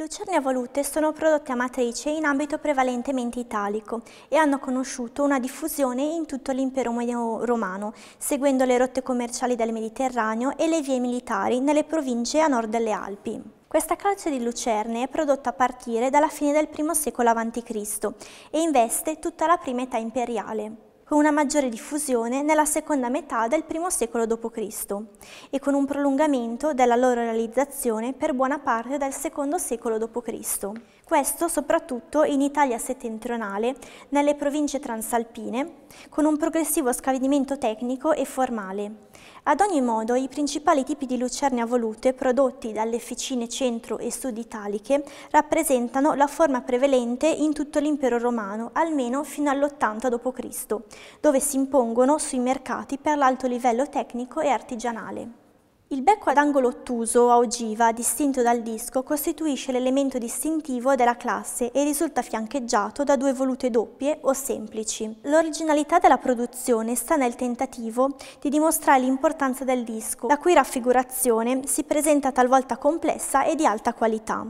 Lucerne volute sono prodotte a matrice in ambito prevalentemente italico e hanno conosciuto una diffusione in tutto l'impero romano, seguendo le rotte commerciali del Mediterraneo e le vie militari nelle province a nord delle Alpi. Questa calce di lucerne è prodotta a partire dalla fine del I secolo a.C. e investe tutta la prima età imperiale con una maggiore diffusione nella seconda metà del I secolo d.C. e con un prolungamento della loro realizzazione per buona parte del II secolo d.C. Questo soprattutto in Italia settentrionale, nelle province transalpine, con un progressivo scadimento tecnico e formale, ad ogni modo, i principali tipi di lucerne volute prodotti dalle officine centro e sud italiche rappresentano la forma prevalente in tutto l'impero romano, almeno fino all'80 d.C., dove si impongono sui mercati per l'alto livello tecnico e artigianale. Il becco ad angolo ottuso o ogiva, distinto dal disco, costituisce l'elemento distintivo della classe e risulta fiancheggiato da due volute doppie o semplici. L'originalità della produzione sta nel tentativo di dimostrare l'importanza del disco, la cui raffigurazione si presenta talvolta complessa e di alta qualità.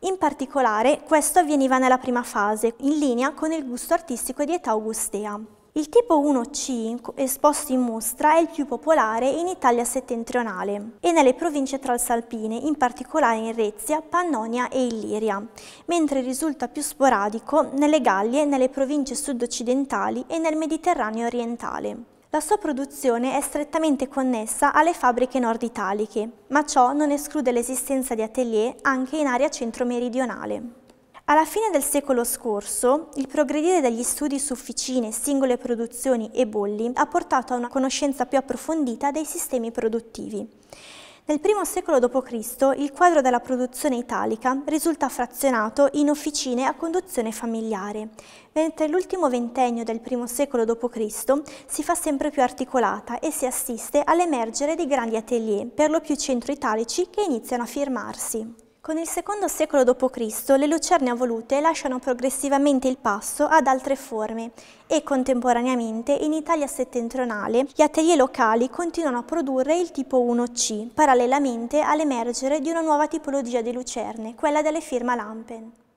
In particolare, questo avveniva nella prima fase, in linea con il gusto artistico di età augustea. Il tipo 1C esposto in mostra è il più popolare in Italia settentrionale e nelle province transalpine, in particolare in Rezia, Pannonia e Illiria, mentre risulta più sporadico nelle Gallie, nelle province sud-occidentali e nel Mediterraneo orientale. La sua produzione è strettamente connessa alle fabbriche nord italiche, ma ciò non esclude l'esistenza di atelier anche in area centro-meridionale. Alla fine del secolo scorso, il progredire degli studi su officine, singole produzioni e bolli ha portato a una conoscenza più approfondita dei sistemi produttivi. Nel primo secolo d.C. il quadro della produzione italica risulta frazionato in officine a conduzione familiare, mentre l'ultimo ventennio del primo secolo d.C. si fa sempre più articolata e si assiste all'emergere di grandi atelier, per lo più centro-italici, che iniziano a firmarsi. Con il secondo secolo d.C. le lucerne avvolute lasciano progressivamente il passo ad altre forme e contemporaneamente in Italia settentrionale gli atelier locali continuano a produrre il tipo 1C, parallelamente all'emergere di una nuova tipologia di lucerne, quella delle firma Lampen.